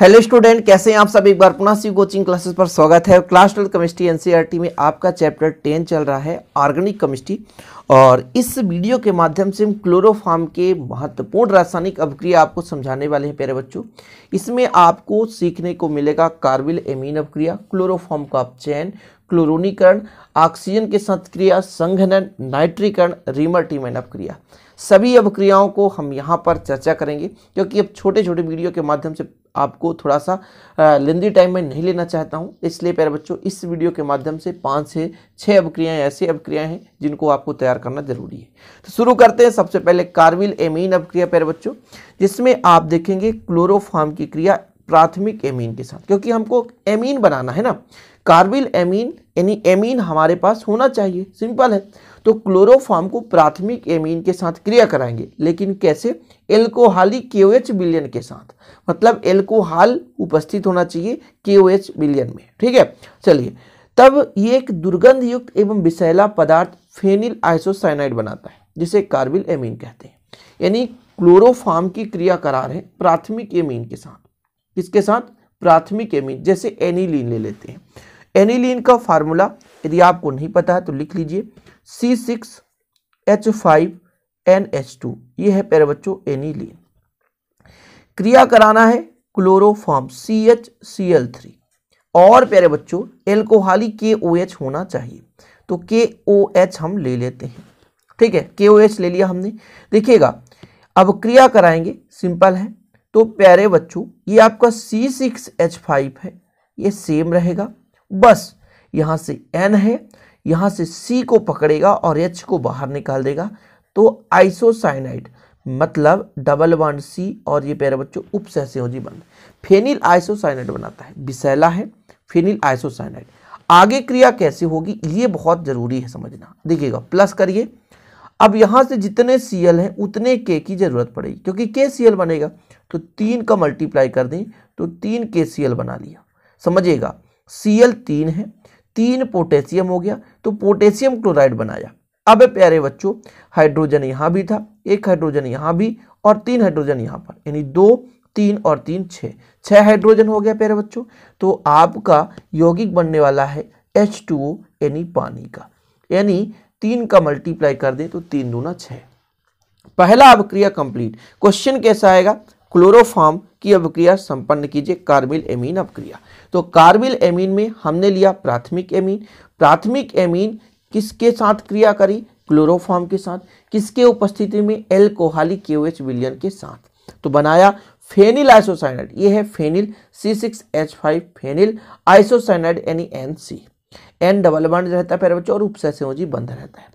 hello student कैसे हैं आप सब एक बार पुनः सी कोचिंग क्लासेस पर स्वागत है क्लास ट्वेल्थ केमिस्ट्री एनसीईआरटी में आपका चैप्टर टेन चल रहा है ऑर्गेनिक केमिस्ट्री और इस वीडियो के माध्यम से हम क्लोरोफार्म के महत्वपूर्ण रासायनिक अभिक्रिया आपको समझाने वाले हैं प्यारे बच्चों इसमें आपको सीखने को मिलेगा कार्बिल एमीन अभिक्रिया क्लोरोफार्म का चयन क्लोरोनीकरण ऑक्सीजन के साथ क्रिया संघनन नाइट्रीकरण रिमर्टीमेंट अपक्रिया सभी अभिक्रियाओं को हम यहाँ पर चर्चा करेंगे क्योंकि अब छोटे छोटे वीडियो के माध्यम से आपको थोड़ा सा लेंदी टाइम में नहीं लेना चाहता हूँ इसलिए प्यारे बच्चों इस वीडियो के माध्यम से पाँच से छः अभिक्रियाएँ ऐसी अभिक्रियाएँ हैं जिनको आपको तैयार करना जरूरी है तो शुरू करते हैं सबसे पहले कार्विल एमीन अभिक्रिया प्यारे बच्चों जिसमें आप देखेंगे क्लोरोफार्म की क्रिया प्राथमिक एमीन के साथ क्योंकि हमको एमीन बनाना है ना कार्बिल एमीन यानी एमीन हमारे पास होना चाहिए सिंपल है तो क्लोरोफार्म को प्राथमिक एमीन के साथ क्रिया कराएंगे लेकिन कैसे एल्कोहाली के बिलियन के साथ मतलब एल्कोहल उपस्थित होना चाहिए के ओ एच बिलियन में ठीक है चलिए तब ये एक दुर्गंध युक्त एवं विषैला पदार्थ फेनिल आइसोसाइनाइड बनाता है जिसे कार्बिल एमीन कहते हैं यानी क्लोरोफार्म की क्रिया करार है प्राथमिक एमीन के साथ किसके साथ प्राथमिक एमीन जैसे एनिलीन ले लेते हैं एनिलीन का फार्मूला यदि आपको नहीं पता है तो लिख लीजिए C six H five N H two ये है प्यारे बच्चों एनिलीन क्रिया कराना है chloroform C H C L three और प्यारे बच्चों एल्कोहली के ओ एच होना चाहिए तो के ओ एच हम ले लेते हैं ठीक है के ओ एच ले लिया हमने देखिएगा अब क्रिया कराएंगे सिंपल है तो प्यारे बच्चों ये आपका सी सिक्स एच फाइव है ये सेम रहेगा बस यहाँ से एन है यहाँ से सी को पकड़ेगा और एच को बाहर निकाल देगा तो आइसोसाइनाइड मतलब डबल वन सी और ये प्यारे बच्चों जी बंद फेनिल आइसोसाइनाइड बनाता है बिसेला है फेनिल आइसोसाइनाइड आगे क्रिया कैसे होगी ये बहुत ज़रूरी है समझना देखिएगा प्लस करिए अब यहाँ से जितने सी एल हैं उतने के की ज़रूरत पड़ेगी क्योंकि के सी एल बनेगा तो तीन का मल्टीप्लाई कर दें तो तीन के सी एल बना लिया समझिएगा सी एल तीन है तीन पोटेशियम हो गया तो पोटेशियम क्लोराइड बनाया अब प्यारे बच्चों हाइड्रोजन यहाँ भी था एक हाइड्रोजन यहाँ भी और तीन हाइड्रोजन यहाँ पर यानी दो तीन और तीन छः छः हाइड्रोजन हो गया प्यारे बच्चों तो आपका यौगिक बनने वाला है एच टू यानी पानी का यानी तीन का मल्टीप्लाई कर दें तो तीन दूना छः पहला अभिक्रिया कंप्लीट क्वेश्चन कैसा आएगा क्लोरोफार्म की अभिक्रिया संपन्न कीजिए कार्बिल एमीन अभिक्रिया तो कार्बिल एमीन में हमने लिया प्राथमिक एमीन प्राथमिक एमीन किसके साथ क्रिया करी क्लोरोफार्म के साथ किसके उपस्थिति में एल्कोहलिक के विलियन के साथ तो बनाया फेनिल आइसोसाइनाइड ये है phenyl C six H five phenyl isocyanide यानी N C N double bond रहता है पैर बच्चों और उपसय जी बंद रहता है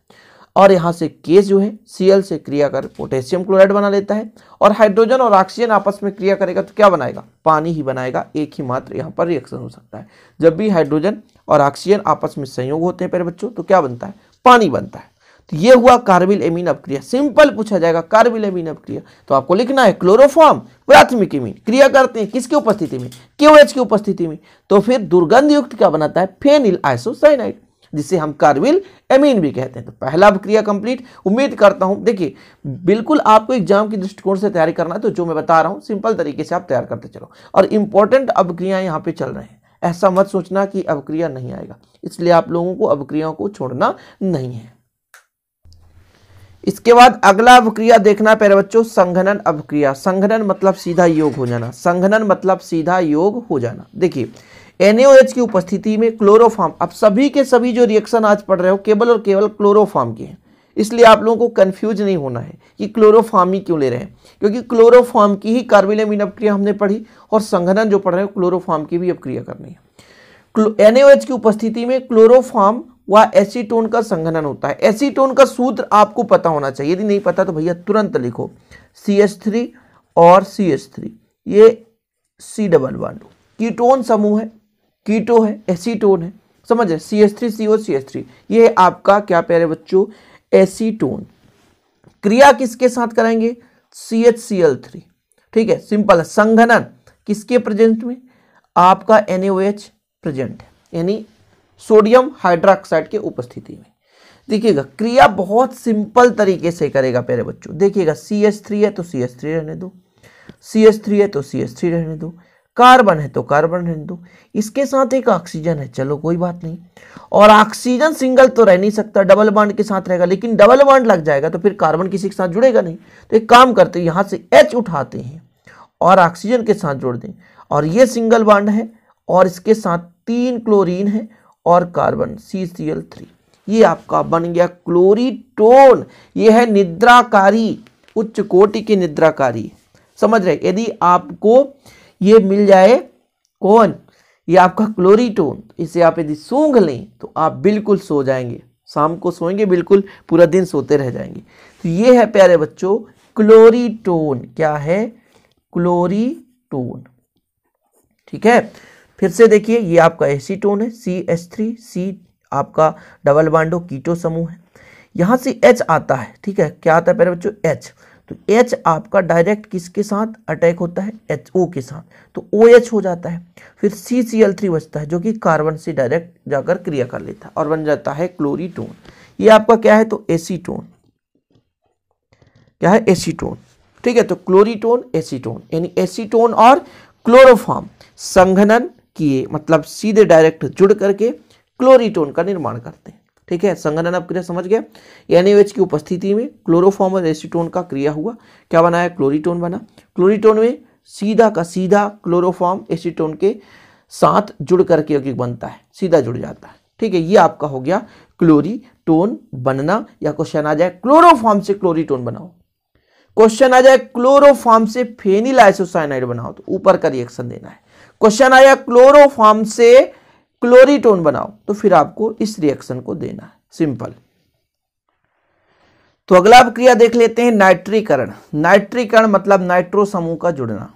और यहाँ से केस जो है सीएल से क्रिया कर पोटेशियम क्लोराइड बना लेता है और हाइड्रोजन और ऑक्सीजन आपस में क्रिया करेगा तो क्या बनाएगा पानी ही बनाएगा एक ही मात्र यहाँ पर रिएक्शन हो सकता है जब भी हाइड्रोजन और ऑक्सीजन आपस में संयोग होते हैं पैर बच्चों तो क्या बनता है पानी बनता है तो ये हुआ कार्बिल एमीन अपक्रिया सिंपल पूछा जाएगा कार्बिल एमीन अपक्रिया तो आपको लिखना है क्लोरोफॉर्म प्राथमिक एमीन क्रिया करते हैं किसकी उपस्थिति में क्यूएच की उपस्थिति में तो फिर दुर्गंध युक्त क्या बनाता है फेनिल आइसोसाइनाइड जिसे हम कार्बिल एमीन भी कहते हैं तो पहला प्रक्रिया कंप्लीट उम्मीद करता हूं देखिए बिल्कुल आपको एग्जाम की दृष्टिकोण से तैयारी करना है तो जो मैं बता रहा हूं सिंपल तरीके से आप तैयार करते चलो और इंपॉर्टेंट क्रिया यहाँ पे चल रहे हैं ऐसा मत सोचना कि अवक्रिया नहीं आएगा इसलिए आप लोगों को अभिक्रियाओं को छोड़ना नहीं है इसके बाद अगला अभिक्रिया देखना है बच्चों संघनन अभिक्रिया संघनन मतलब सीधा योग हो जाना संघनन मतलब सीधा योग हो जाना देखिए एनएओएच की उपस्थिति में क्लोरोफार्म अब सभी के सभी जो रिएक्शन आज पढ़ रहे हो केवल और केवल क्लोरोफार्म के हैं इसलिए आप लोगों को कंफ्यूज नहीं होना है कि क्लोरोफार्म ही क्यों ले रहे हैं क्योंकि क्लोरोफार्म की ही कार्बिलेमिन अपक्रिया हमने पढ़ी और संघनन जो पढ़ रहे हो क्लोरोफार्म की भी अपक्रिया करनी है एनएओएच की उपस्थिति में क्लोरोफार्म वह एसीटोन का संघनन होता है एसीटोन का सूत्र आपको पता होना चाहिए यदि नहीं पता तो भैया तुरंत लिखो सी एस थ्री और सी एस थ्री ये सी डबल वन कीटोन समूह है कीटो है एसीटोन है समझ रहे C S three C O C S three ये आपका क्या प्यारे बच्चों एसीटोन क्रिया किसके साथ कराएंगे C H C L three ठीक है सिंपल है संघनन किसके प्रेजेंट में आपका एन प्रेजेंट है यानी सोडियम हाइड्रोक्साइड की उपस्थिति में देखिएगा क्रिया बहुत सिंपल तरीके से करेगा प्यारे बच्चों देखिएगा सी एस थ्री है तो सी एस थ्री रहने दो सी एस थ्री है तो सी एस थ्री रहने दो कार्बन है तो कार्बन रहने दो इसके साथ एक ऑक्सीजन है चलो कोई बात नहीं और ऑक्सीजन सिंगल तो रह नहीं सकता डबल बॉन्ड के साथ रहेगा लेकिन डबल बॉन्ड लग जाएगा तो फिर कार्बन किसी के साथ जुड़ेगा नहीं तो एक काम करते हैं यहाँ से एच उठाते हैं और ऑक्सीजन के साथ जोड़ दें और ये सिंगल बॉन्ड है और इसके साथ तीन क्लोरीन है और carbon C C L three ये आपका बन गया क्लोरीटोन ये है निद्राकारी उच्च कोटि की निद्राकारी समझ रहे यदि आपको ये मिल जाए कौन ये आपका क्लोरीटोन इसे आप यदि सूंघ लें तो आप बिल्कुल सो जाएंगे शाम को सोएंगे बिल्कुल पूरा दिन सोते रह जाएंगे तो ये है प्यारे बच्चों क्लोरीटोन क्या है क्लोरीटोन ठीक है फिर से देखिए ये आपका एसीटोन है सी एस थ्री सी आपका डबल बांडो कीटो समूह है यहाँ से एच आता है ठीक है क्या आता है पहले बच्चों एच तो एच आपका डायरेक्ट किसके साथ अटैक होता है एच ओ के साथ तो ओ एच हो जाता है फिर सी सी एल थ्री बचता है जो कि कार्बन से डायरेक्ट जाकर क्रिया कर लेता है और बन जाता है क्लोरीटोन ये आपका क्या है तो एसीटोन क्या है एसीटोन ठीक है तो क्लोरीटोन एसीटोन यानी एसीटोन और क्लोरोफॉर्म संघनन किए मतलब सीधे डायरेक्ट जुड़ करके क्लोरीटोन का निर्माण करते हैं ठीक है संगठन आप क्रिया समझ गए एनएच की उपस्थिति में क्लोरोफॉर्म और एसीटोन का क्रिया हुआ क्या बनाया क्लोरीटोन बना क्लोरीटोन में सीधा का सीधा क्लोरोफॉर्म एसीटोन के साथ जुड़ करके यौगिक बनता है सीधा जुड़ जाता है ठीक है ये आपका हो गया क्लोरीटोन बनना या क्वेश्चन आ जाए क्लोरोफॉर्म से क्लोरीटोन बनाओ क्वेश्चन आ जाए क्लोरोफॉर्म से फेनिल आइसोसाइनाइड बनाओ तो ऊपर का रिएक्शन देना है क्वेश्चन आया क्लोरोफॉर्म से क्लोरीटोन बनाओ तो फिर आपको इस रिएक्शन को देना है सिंपल तो अगला क्रिया देख लेते हैं नाइट्रीकरण नाइट्रीकरण मतलब नाइट्रो समूह का जुड़ना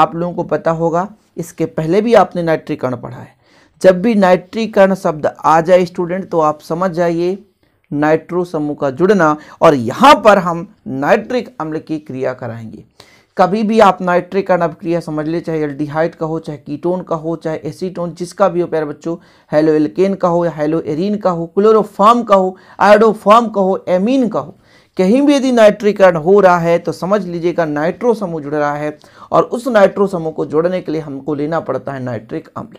आप लोगों को पता होगा इसके पहले भी आपने नाइट्रीकरण पढ़ा है जब भी नाइट्रीकरण शब्द आ जाए स्टूडेंट तो आप समझ जाइए नाइट्रो समूह का जुड़ना और यहां पर हम नाइट्रिक अम्ल की क्रिया कराएंगे कभी भी आप नाइट्रिक अनअपक्रिया समझ ले चाहे एल्डिहाइड का हो चाहे कीटोन का हो चाहे एसीटोन जिसका भी हो प्यारे बच्चों हेलो एल्केन का हो या हेलो एरिन का हो क्लोरोफार्म का हो आयोडोफॉर्म का हो एमीन का हो कहीं भी यदि नाइट्रीकरण हो रहा है तो समझ लीजिएगा नाइट्रो समूह जुड़ रहा है और उस नाइट्रो समूह को जोड़ने के लिए हमको लेना पड़ता है नाइट्रिक अम्ल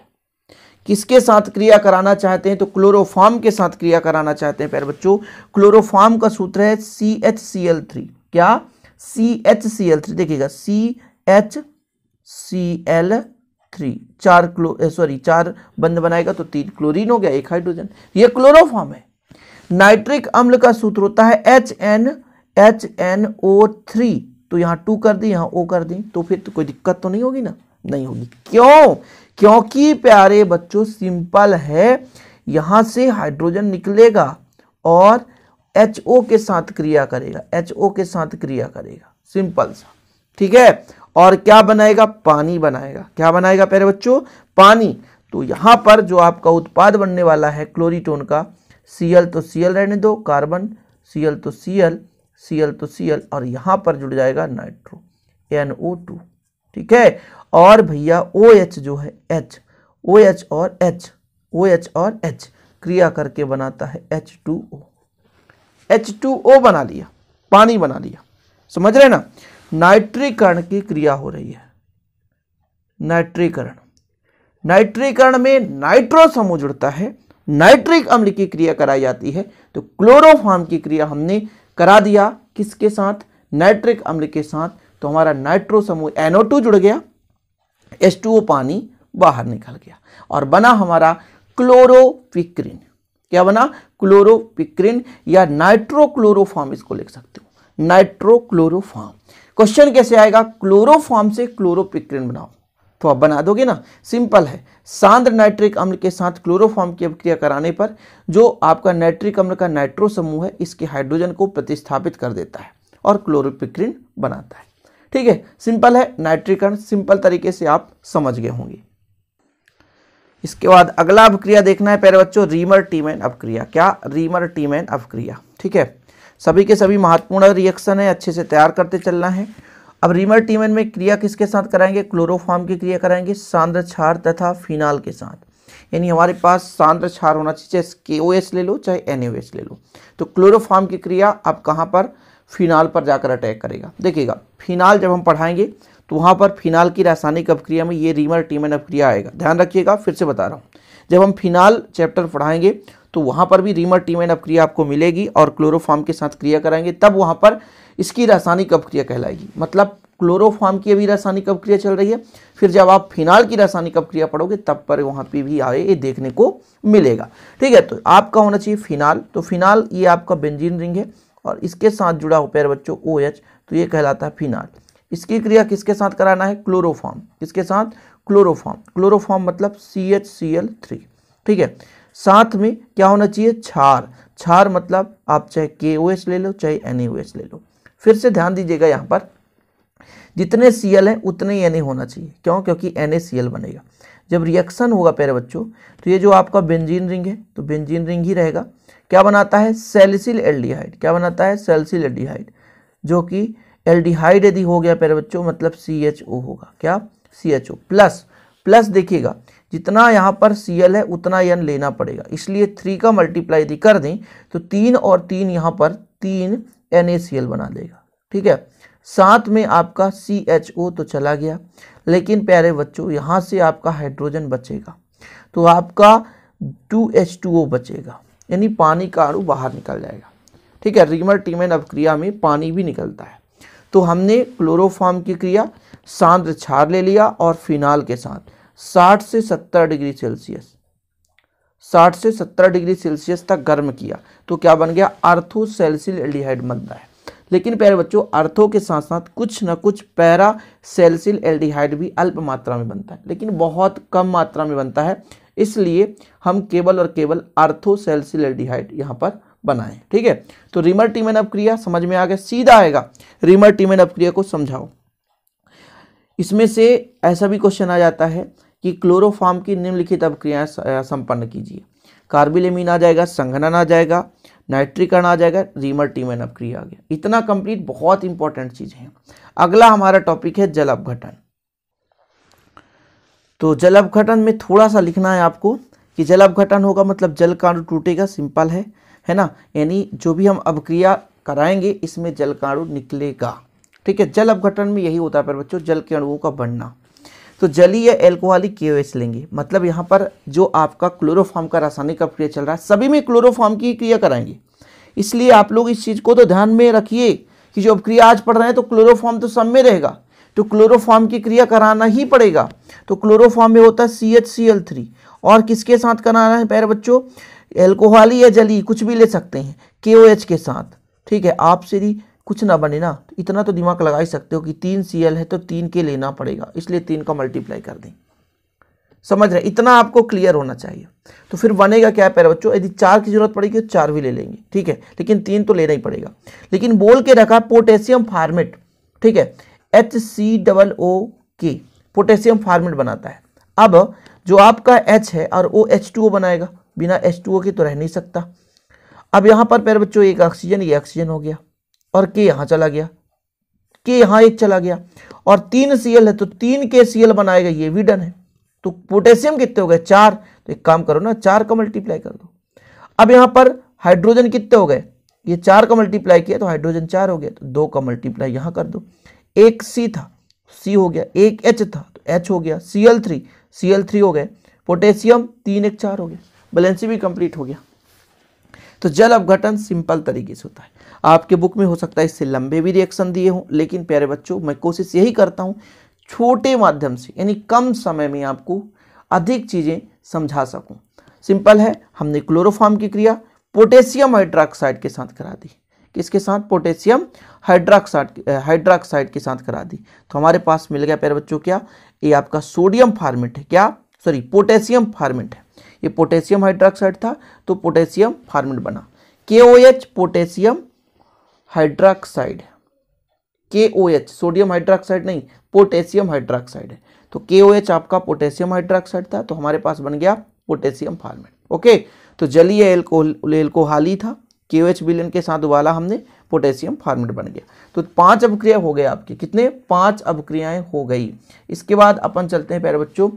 किसके साथ क्रिया कराना चाहते हैं तो क्लोरोफार्म के साथ क्रिया कराना चाहते हैं प्यारे बच्चों क्लोरोफार्म का सूत्र है C H C L three क्या C H C L three देखिएगा C H C L three चार क्लो सॉरी चार बंद बनाएगा तो तीन क्लोरीन हो गया एक हाइड्रोजन ये क्लोरोफॉर्म है नाइट्रिक अम्ल का सूत्र होता है H N H N O three तो यहां टू कर दी यहां ओ कर दी तो फिर तो कोई दिक्कत तो नहीं होगी ना नहीं होगी क्यों क्योंकि प्यारे बच्चों सिंपल है यहां से हाइड्रोजन निकलेगा और एच ओ के साथ क्रिया करेगा एच ओ के साथ क्रिया करेगा सिंपल सा ठीक है और क्या बनाएगा पानी बनाएगा क्या बनाएगा प्यारे बच्चों पानी तो यहाँ पर जो आपका उत्पाद बनने वाला है क्लोरीटोन का सीएल तो सीएल रहने दो कार्बन सीएल तो सीएल सीएल तो सीएल और यहाँ पर जुड़ जाएगा नाइट्रो एन ओ टू ठीक है और भैया ओ एच जो है एच ओ एच और एच ओ एच और एच क्रिया करके बनाता है H two O H two O बना लिया पानी बना लिया समझ रहे ना नाइट्रीकरण की क्रिया हो रही है नाइट्रीकरण नाइट्रीकरण में नाइट्रो समूह जुड़ता है नाइट्रिक अम्ल की क्रिया कराई जाती है तो क्लोरोफॉर्म की क्रिया हमने करा दिया किसके साथ नाइट्रिक अम्ल के साथ तो हमारा नाइट्रो समूह एनओ जुड़ गया एस पानी बाहर निकल गया और बना हमारा क्लोरोपिक्रिन क्या बना क्लोरोपिक्रिन या नाइट्रोक्लोरोफार्म इसको लिख सकते हो नाइट्रोक्लोरोफार्म क्वेश्चन कैसे आएगा क्लोरोफार्म से क्लोरोपिक्रिन बनाओ तो आप बना दोगे ना सिंपल है सांद्र नाइट्रिक अम्ल के साथ क्लोरोफॉर्म की अभिक्रिया कराने पर जो आपका नाइट्रिक अम्ल का नाइट्रो समूह है इसके हाइड्रोजन को प्रतिस्थापित कर देता है और क्लोरोपिक्रिन बनाता है ठीक है सिंपल है नाइट्रिकरण सिंपल तरीके से आप समझ गए होंगे इसके बाद अगला अपक्रिया देखना है प्यारे बच्चों रीमर टीमेन अपक्रिया क्या रीमर टीमेन अपक्रिया ठीक है सभी के सभी महत्वपूर्ण रिएक्शन है अच्छे से तैयार करते चलना है अब रीमर टीमेन में क्रिया किसके साथ कराएंगे क्लोरोफार्म की क्रिया कराएंगे सांद्र क्षार तथा फिनाल के साथ यानी हमारे पास सांद्र क्षार होना चाहिए चाहे के ले लो चाहे एन ले लो तो क्लोरोफार्म की क्रिया आप कहाँ पर फिनाल पर जाकर अटैक करेगा देखिएगा फिनाल जब हम पढ़ाएंगे तो वहाँ पर फिनाल की रासायनिक अपक्रिया में ये रीमर टीमन अपक्रिया आएगा ध्यान रखिएगा फिर से बता रहा हूँ जब हम फिनाल चैप्टर पढ़ाएंगे तो वहाँ पर भी रीमर टीमन अपक्रिया आपको मिलेगी और क्लोरोफार्म के साथ क्रिया कराएंगे तब वहाँ पर इसकी रासायनिक अपक्रिया कहलाएगी मतलब क्लोरोफार्म की अभी रासायनिक अपक्रिया चल रही है फिर जब आप फिनाल की रासायनिक अपक्रिया पढ़ोगे तब पर वहाँ पर भी आए ये देखने को मिलेगा ठीक है तो आपका होना चाहिए फिनाल तो फिनाल ये आपका बेंजीन रिंग है और इसके साथ जुड़ा हो पैर बच्चों ओ OH, तो ये कहलाता है फिनाल इसकी क्रिया किसके साथ कराना है क्लोरोफॉर्म किसके साथ क्लोरोफॉर्म क्लोरोफॉर्म मतलब C H C L three ठीक है साथ में क्या होना चाहिए छार छार मतलब आप चाहे के ओ एच ले लो चाहे एन ए ओ एच ले लो फिर से ध्यान दीजिएगा यहाँ पर जितने सी एल हैं उतने ही एन ए होना चाहिए क्यों क्योंकि एन ए सी एल बनेगा जब रिएक्शन होगा प्यारे बच्चों तो ये जो आपका बेंजीन रिंग है तो बेंजीन रिंग ही रहेगा क्या बनाता है सेल्सिल एल्डिहाइड क्या बनाता है सेल्सिल एल्डिहाइड जो कि एल्डिहाइड यदि हो गया प्यारे बच्चों मतलब सी एच ओ होगा क्या C H O plus plus देखिएगा जितना यहाँ पर सी एल है उतना यन लेना पड़ेगा इसलिए थ्री का मल्टीप्लाई यदि कर दें तो तीन और तीन यहाँ पर तीन एन ए सी एल बना देगा ठीक है साथ में आपका सी एच ओ तो चला गया लेकिन प्यारे बच्चों यहाँ से आपका हाइड्रोजन बचेगा तो आपका टू एच टू ओ बचेगा यानी पानी का आड़ू बाहर निकल जाएगा ठीक है रिमर टीमेन अभिक्रिया में पानी भी निकलता है तो हमने क्लोरोफॉर्म की क्रिया सांद्र क्षार ले लिया और फिनाल के साथ 60 से 70 डिग्री सेल्सियस 60 से 70 डिग्री सेल्सियस तक गर्म किया तो क्या बन गया अर्थोसेल्सिल एल्डिहाइड बनता है लेकिन प्यारे बच्चों अर्थों के साथ साथ कुछ ना कुछ पैरा सेल्सिल एल्डिहाइड भी अल्प मात्रा में बनता है लेकिन बहुत कम मात्रा में बनता है इसलिए हम केवल और केवल अर्थोसेल्सिल एल्डिहाइड यहाँ पर बनाएं ठीक है तो रिमर टीमेन अपक्रिया समझ में आ गया सीधा आएगा रिमर टीमेन अपक्रिया को समझाओ इसमें से ऐसा भी क्वेश्चन आ जाता है कि क्लोरोफार्म की निम्नलिखित अपक्रियाएं संपन्न कीजिए कार्बिलेमिन आ जाएगा संघनन आ जाएगा नाइट्रिकन आ जाएगा रीमर टीमेन अपक्रिया आ गया इतना कंप्लीट बहुत इंपॉर्टेंट चीज़ है अगला हमारा टॉपिक है जल अपघटन तो जल अपघटन में थोड़ा सा लिखना है आपको कि जल अपघटन होगा मतलब जल कांड टूटेगा सिंपल है है ना यानी जो भी हम अपक्रिया कराएंगे इसमें जल का अणु निकलेगा ठीक है जल अपघटन में यही होता है पर बच्चों जल के अणुओं का बढ़ना तो जलीय एल्कोहलिक के लेंगे मतलब यहाँ पर जो आपका क्लोरोफार्म का रासायनिक अपक्रिया चल रहा है सभी में क्लोरोफार्म की क्रिया कराएंगे इसलिए आप लोग इस चीज़ को तो ध्यान में रखिए कि जो अपक्रिया आज पढ़ रहे हैं तो क्लोरोफार्म तो सब में रहेगा तो क्लोरोफार्म की क्रिया कराना ही पड़ेगा तो क्लोरोफार्म में होता है C H C L three और किसके साथ कराना है पैर बच्चों एल्कोहल या जली कुछ भी ले सकते हैं के ओ एच के साथ ठीक है आप से भी कुछ ना बने ना तो इतना तो दिमाग लगा ही सकते हो कि तीन सी एल है तो तीन के लेना पड़ेगा इसलिए तीन का मल्टीप्लाई कर दें समझ रहे इतना आपको क्लियर होना चाहिए तो फिर बनेगा क्या पैर बच्चों यदि चार की जरूरत पड़ेगी तो चार भी ले लेंगे ठीक है लेकिन तीन तो लेना ही पड़ेगा लेकिन बोल के रखा पोटेशियम फार्मेट ठीक है एच सी डबल ओ के पोटेशियम फार्मेट बनाता है अब जो आपका एच है और ओ एच टू ओ बनाएगा बिना एच टू ओ के तो रह नहीं सकता अब यहाँ पर पैर बच्चों एक ऑक्सीजन ये ऑक्सीजन हो गया और के यहाँ चला गया के यहाँ एक चला गया और तीन सी है तो तीन के सी बनाएगा ये भी डन है तो पोटेशियम कितने हो गए चार तो एक काम करो ना चार का मल्टीप्लाई कर दो अब यहाँ पर हाइड्रोजन कितने हो गए ये चार का मल्टीप्लाई किया तो हाइड्रोजन चार हो गया तो दो का मल्टीप्लाई यहाँ कर दो एक सी था सी हो गया एक एच था तो एच हो गया C L three C L three हो गए पोटेशियम तीन एक चार हो गया बैलेंसी भी कंप्लीट हो गया तो जल अपघटन सिंपल तरीके से होता है आपके बुक में हो सकता है इससे लंबे भी रिएक्शन दिए हों लेकिन प्यारे बच्चों मैं कोशिश यही करता हूँ छोटे माध्यम से यानी कम समय में आपको अधिक चीज़ें समझा सकूँ सिंपल है हमने क्लोरोफार्म की क्रिया पोटेशियम हाइड्राक्साइड के साथ करा दी किसके साथ पोटेशियम हाइड्रॉक्साइड हाइड्रोक्साइड के साथ करा दी तो हमारे पास मिल गया प्यारे बच्चों क्या ये आपका सोडियम फार्मेट है क्या सॉरी पोटेशियम फार्मेट है ये पोटेशियम हाइड्रोक्साइड था तो पोटेशियम फार्मेट बना के O H potassium hydroxide K O H sodium hydroxide नहीं पोटेशियम हाइड्रोक्साइड है तो के ओ एच आपका पोटेशियम हाइड्रोक्साइड था तो हमारे पास बन गया पोटेशियम फार्मेट ओके तो जलीय एल्कोहल एल्कोहाली था के ओ एच बिलियन के साथ उबाला हमने पोटेशियम फार्मेट बन गया तो पांच अभिक्रिया हो गए आपकी कितने पांच अभिक्रियाएं हो गई इसके बाद अपन चलते हैं प्यारे बच्चों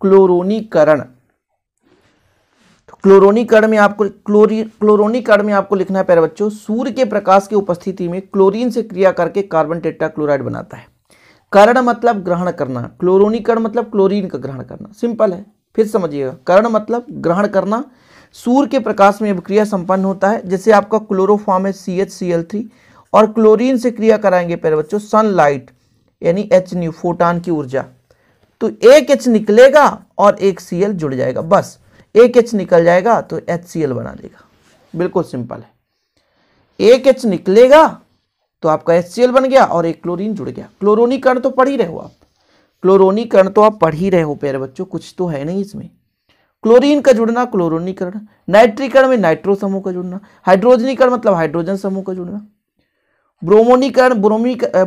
क्लोरोनीकरण क्लोरोनीकरण में आपको क्लोरी क्लोरोनीकरण में आपको लिखना है प्यारे बच्चों सूर्य के प्रकाश की उपस्थिति में क्लोरीन से क्रिया करके कार्बन क्लोराइड बनाता है करण मतलब ग्रहण करना क्लोरोनीकरण मतलब क्लोरीन का ग्रहण करना सिंपल है फिर समझिएगा करण मतलब ग्रहण करना सूर्य के प्रकाश में अभिक्रिया संपन्न होता है जैसे आपका क्लोरोफॉर्म है C H C L three और क्लोरीन से क्रिया कराएंगे प्यारे बच्चों सनलाइट यानी एच न्यू फोटान की ऊर्जा तो एक एच निकलेगा और एक सी एल जुड़ जाएगा बस एक एच निकल जाएगा तो एच सी एल बना देगा बिल्कुल सिंपल है एक एच निकलेगा तो आपका एच सी एल बन गया और एक क्लोरीन जुड़ गया क्लोरोनीकरण तो पढ़ ही रहे हो आप क्लोरोनीकरण तो आप पढ़ ही रहे हो प्यारे बच्चों कुछ तो है नहीं इसमें क्लोरीन का जुड़ना क्लोरोनीकरण नाइट्रीकरण में नाइट्रो समूह का जुड़ना हाइड्रोजनीकरण मतलब हाइड्रोजन समूह का जुड़ना ब्रोमोनीकरण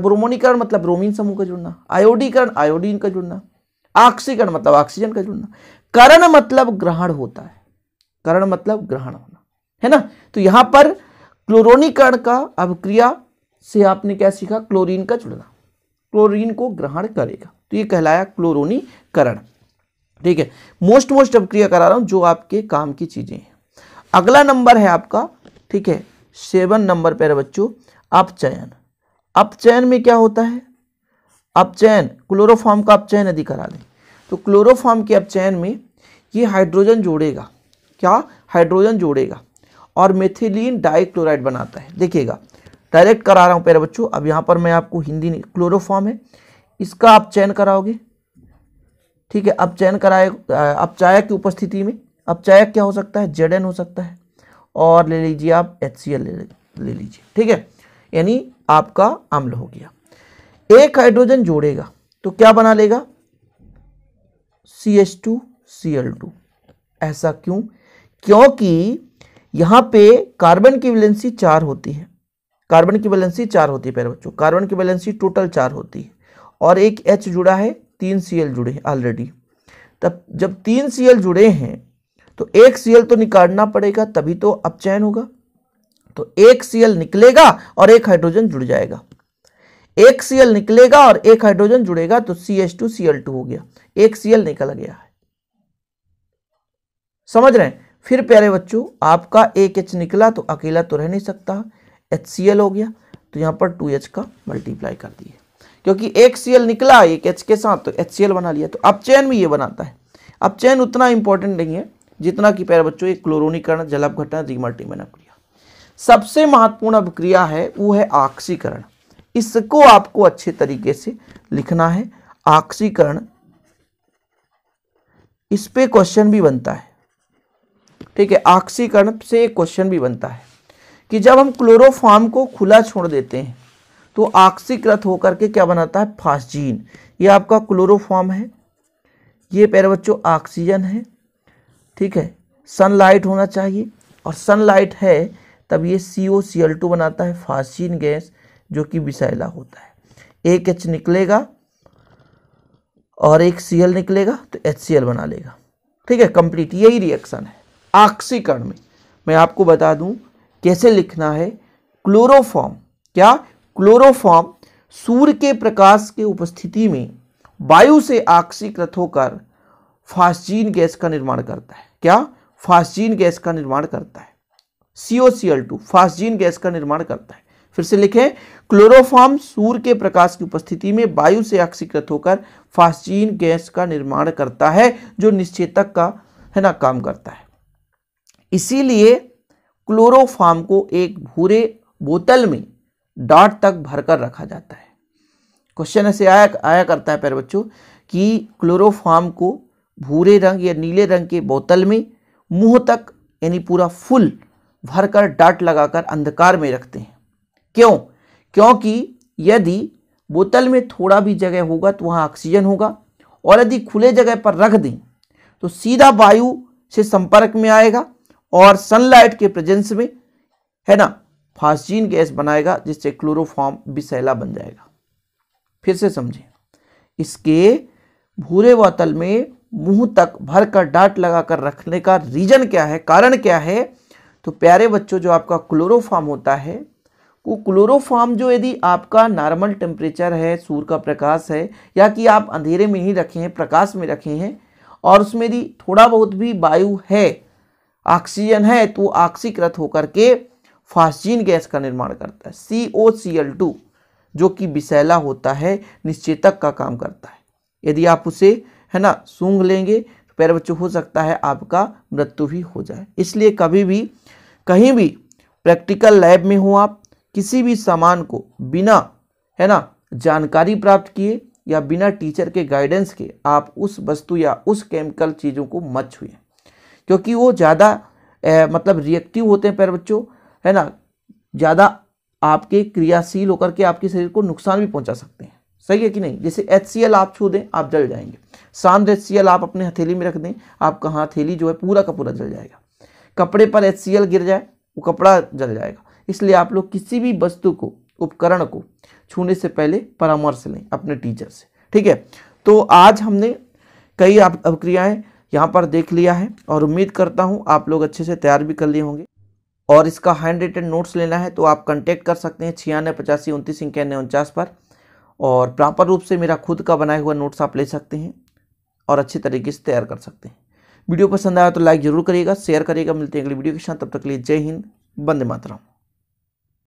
ब्रोमोनीकरण मतलब ब्रोमीन समूह का जुड़ना आयोडीकरण आयोडीन का जुड़ना ऑक्सीकरण मतलब ऑक्सीजन का जुड़ना करण मतलब ग्रहण होता है करण मतलब ग्रहण होना है ना तो यहां पर क्लोरोनीकरण का अभिक्रिया से आपने क्या सीखा क्लोरीन का जुड़ना क्लोरीन को ग्रहण करेगा तो ये कहलाया क्लोरोनीकरण ठीक है मोस्ट मोस्ट अभिक्रिया करा रहा हूं जो आपके काम की चीजें हैं अगला नंबर है आपका ठीक है सेवन नंबर पर बच्चों अपचयन अपचयन में क्या होता है अपचयन क्लोरोफॉर्म का अपचयन यदि करा दें तो क्लोरोफॉर्म के अपचयन में ये हाइड्रोजन जोड़ेगा क्या हाइड्रोजन जोड़ेगा और मेथिलीन डाइक्लोराइड बनाता है देखिएगा डायरेक्ट करा रहा हूँ प्यारे बच्चों अब यहाँ पर मैं आपको हिंदी क्लोरोफॉर्म है इसका आप चयन कराओगे ठीक है अब चयन कराए अपचायक की उपस्थिति में अपचायक क्या हो सकता है जेड हो सकता है और ले लीजिए आप एच ले ले लीजिए ठीक है यानी आपका अम्ल हो गया एक हाइड्रोजन जोड़ेगा तो क्या बना लेगा C H two C L two ऐसा क्यों क्योंकि यहां पे कार्बन की वैलेंसी चार होती है कार्बन की वैलेंसी चार होती है प्यारे बच्चों कार्बन की वैलेंसी टोटल चार होती है और एक एच जुड़ा है तीन सी एल जुड़े हैं ऑलरेडी तब जब तीन सी एल जुड़े हैं तो एक सी एल तो निकालना पड़ेगा तभी तो अपचयन होगा तो एक सी एल निकलेगा और एक हाइड्रोजन जुड़ जाएगा एक सीएल निकलेगा और एक हाइड्रोजन जुड़ेगा तो C H two C L two हो गया एक सीएल निकल गया है समझ रहे हैं फिर प्यारे बच्चों आपका एक एच निकला तो अकेला तो रह नहीं सकता एच सी एल हो गया तो यहां पर टू एच का मल्टीप्लाई कर दिए क्योंकि एक सीएल निकला एक एच के साथ तो एच सी एल बना लिया तो अब चैन भी ये बनाता है अब चैन उतना इंपॉर्टेंट नहीं है जितना कि प्यारे बच्चों क्लोरोनीकरण जल अपघटन रिमल्टीमन अभिक्रिया सबसे महत्वपूर्ण अभिक्रिया है वो है ऑक्सीकरण इसको आपको अच्छे तरीके से लिखना है आक्सीकरण इस पे क्वेश्चन भी बनता है ठीक है आक्सीकरण से एक क्वेश्चन भी बनता है कि जब हम क्लोरोफार्म को खुला छोड़ देते हैं तो आक्सीकृत होकर के क्या बनाता है फास्जीन ये आपका क्लोरोफार्म है ये पैर बच्चों ऑक्सीजन है ठीक है सनलाइट होना चाहिए और सनलाइट है तब ये सी ओ सी एल टू बनाता है फास्जीन गैस जो कि विषैला होता है एक एच निकलेगा और एक सी एल निकलेगा तो एच सी एल बना लेगा ठीक है कंप्लीट यही रिएक्शन है ऑक्सीकरण में मैं आपको बता दूं कैसे लिखना है क्लोरोफॉर्म क्या क्लोरोफॉर्म सूर्य के प्रकाश के उपस्थिति में वायु से आक्सीकृत होकर फास्टीन गैस का निर्माण करता है क्या फास्टीन गैस का निर्माण करता है C O C L two phosgene gas का निर्माण करता है फिर से लिखें क्लोरोफॉर्म सूर्य के प्रकाश की उपस्थिति में वायु से ऑक्सीकृत होकर फास्चीन गैस का निर्माण करता है जो निश्चेतक का है ना काम करता है इसीलिए क्लोरोफॉर्म को एक भूरे बोतल में डाट तक भरकर रखा जाता है क्वेश्चन ऐसे आया आया करता है प्यारे बच्चों कि क्लोरोफॉर्म को भूरे रंग या नीले रंग के बोतल में मुंह तक यानी पूरा फुल भरकर डाट लगाकर अंधकार में रखते हैं क्यों क्योंकि यदि बोतल में थोड़ा भी जगह होगा तो वहाँ ऑक्सीजन होगा और यदि खुले जगह पर रख दें तो सीधा वायु से संपर्क में आएगा और सनलाइट के प्रेजेंस में है ना फास्जीन गैस बनाएगा जिससे क्लोरोफॉर्म विसैला बन जाएगा फिर से समझें इसके भूरे बोतल में मुंह तक भर कर डांट लगा कर रखने का रीजन क्या है कारण क्या है तो प्यारे बच्चों जो आपका क्लोरोफॉर्म होता है वो क्लोरोफार्म जो यदि आपका नॉर्मल टेम्परेचर है सूर्य का प्रकाश है या कि आप अंधेरे में ही रखे हैं प्रकाश में रखे हैं और उसमें यदि थोड़ा बहुत भी वायु है ऑक्सीजन है तो ऑक्सीकृत होकर के फास्जीन गैस का निर्माण करता है सी ओ सी एल टू जो कि विषैला होता है निश्चेतक का काम करता है यदि आप उसे है ना सूंघ लेंगे तो पैर बच्चों हो सकता है आपका मृत्यु भी हो जाए इसलिए कभी भी कहीं भी प्रैक्टिकल लैब में हो आप किसी भी सामान को बिना है ना जानकारी प्राप्त किए या बिना टीचर के गाइडेंस के आप उस वस्तु या उस केमिकल चीज़ों को मत छुए क्योंकि वो ज़्यादा मतलब रिएक्टिव होते हैं पैर बच्चों है ना ज़्यादा आपके क्रियाशील होकर के आपके शरीर को नुकसान भी पहुंचा सकते हैं सही है कि नहीं जैसे एच आप छू दें आप जल जाएंगे शांत एच आप अपने हथेली में रख दें आपका हथेली जो है पूरा का पूरा जल जाएगा कपड़े पर एच गिर जाए वो कपड़ा जल जाएगा इसलिए आप लोग किसी भी वस्तु को उपकरण को छूने से पहले परामर्श लें अपने टीचर से ठीक है तो आज हमने कई अवक्रियाएँ यहाँ पर देख लिया है और उम्मीद करता हूँ आप लोग अच्छे से तैयार भी कर लिए होंगे और इसका हैंड रिटेड नोट्स लेना है तो आप कंटेक्ट कर सकते हैं छियानवे पचासी उनतीस इक्यानवे उनचास पर और प्रॉपर रूप से मेरा खुद का बनाया हुआ नोट्स आप ले सकते हैं और अच्छे तरीके से तैयार कर सकते हैं वीडियो पसंद आया तो लाइक जरूर करिएगा शेयर करिएगा मिलते हैं अगली वीडियो के साथ तब तक के लिए जय हिंद बंदे मातरम